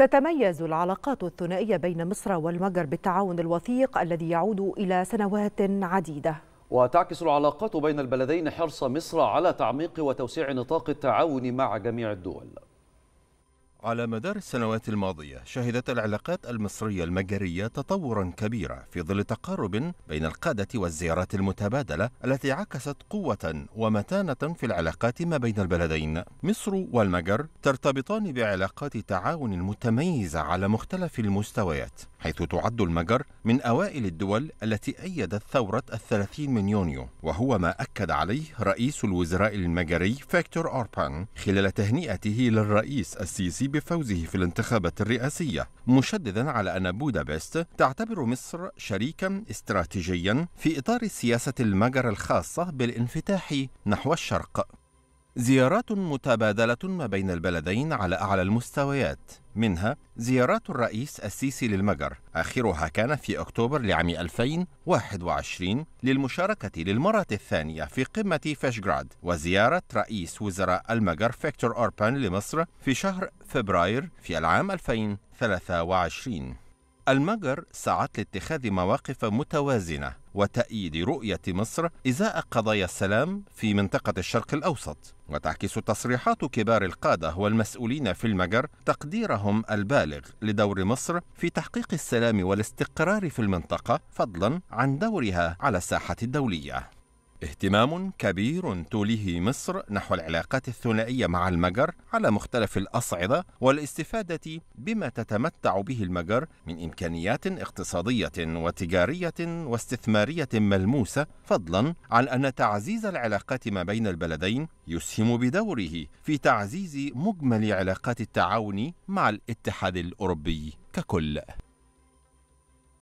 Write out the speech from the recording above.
تتميز العلاقات الثنائية بين مصر والمجر بالتعاون الوثيق الذي يعود إلى سنوات عديدة وتعكس العلاقات بين البلدين حرص مصر على تعميق وتوسيع نطاق التعاون مع جميع الدول على مدار السنوات الماضية شهدت العلاقات المصرية المجرية تطورا كبيرا في ظل تقارب بين القادة والزيارات المتبادلة التي عكست قوة ومتانة في العلاقات ما بين البلدين. مصر والمجر ترتبطان بعلاقات تعاون متميزة على مختلف المستويات، حيث تعد المجر من أوائل الدول التي أيدت ثورة الثلاثين من يونيو وهو ما أكد عليه رئيس الوزراء المجري فيكتور أوربان خلال تهنئته للرئيس السيسي بفوزه في الانتخابات الرئاسية مشددا على أن بودابست تعتبر مصر شريكا استراتيجيا في إطار سياسة المجر الخاصة بالانفتاح نحو الشرق زيارات متبادلة ما بين البلدين على أعلى المستويات منها زيارات الرئيس السيسي للمجر آخرها كان في أكتوبر لعام 2021 للمشاركة للمرة الثانية في قمة فشجراد وزيارة رئيس وزراء المجر فيكتور أوربان لمصر في شهر فبراير في العام 2023 المجر سعت لاتخاذ مواقف متوازنة وتأييد رؤية مصر إزاء قضايا السلام في منطقة الشرق الأوسط وتعكس تصريحات كبار القادة والمسؤولين في المجر تقديرهم البالغ لدور مصر في تحقيق السلام والاستقرار في المنطقة فضلا عن دورها على الساحة الدولية اهتمام كبير توليه مصر نحو العلاقات الثنائية مع المجر على مختلف الأصعدة والاستفادة بما تتمتع به المجر من إمكانيات اقتصادية وتجارية واستثمارية ملموسة فضلا عن أن تعزيز العلاقات ما بين البلدين يسهم بدوره في تعزيز مجمل علاقات التعاون مع الاتحاد الأوروبي ككل